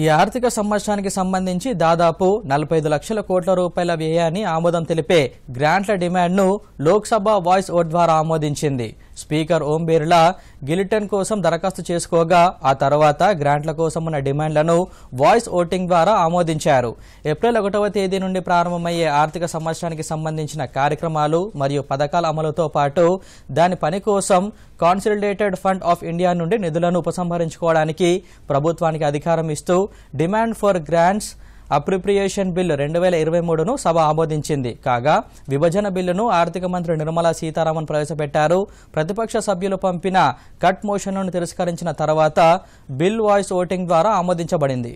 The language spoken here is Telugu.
ఈ ఆర్థిక సంవత్సరానికి సంబంధించి దాదాపు నలభై లక్షల కోట్ల రూపాయల వ్యయాన్ని ఆమోదం తెలిపే గ్రాంట్ల డిమాండ్ను లోక్సభ వాయిస్ ఓట్ ద్వారా ఆమోదించింది స్పీకర్ ఓం బిర్లా గిలిటన్ కోసం దరఖాస్తు చేసుకోగా ఆ తర్వాత గ్రాంట్ల కోసం ఉన్న డిమాండ్లను వాయిస్ ఓటింగ్ ద్వారా ఆమోదించారు ఏప్రిల్ ఒకటవ తేదీ నుండి ప్రారంభమయ్యే ఆర్థిక సంవత్సరానికి సంబంధించిన కార్యక్రమాలు మరియు పథకాల అమలుతో పాటు దాని పని కోసం కాన్సిల్డేటెడ్ ఫండ్ ఆఫ్ ఇండియా నుండి నిధులను ఉపసంహరించుకోవడానికి ప్రభుత్వానికి అధికారం ఇస్తూ demand for grants appropriation bill రెండు వేల ఇరవై మూడును సభ ఆమోదించింది కాగా విభజన బిల్లును ఆర్థిక మంత్రి నిర్మలా సీతారామన్ ప్రవేశపెట్టారు ప్రతిపక్ష సభ్యులు పంపిన కట్ మోషన్ను తిరస్కరించిన తర్వాత బిల్ వాయిస్ ఓటింగ్ ద్వారా ఆమోదించబడింది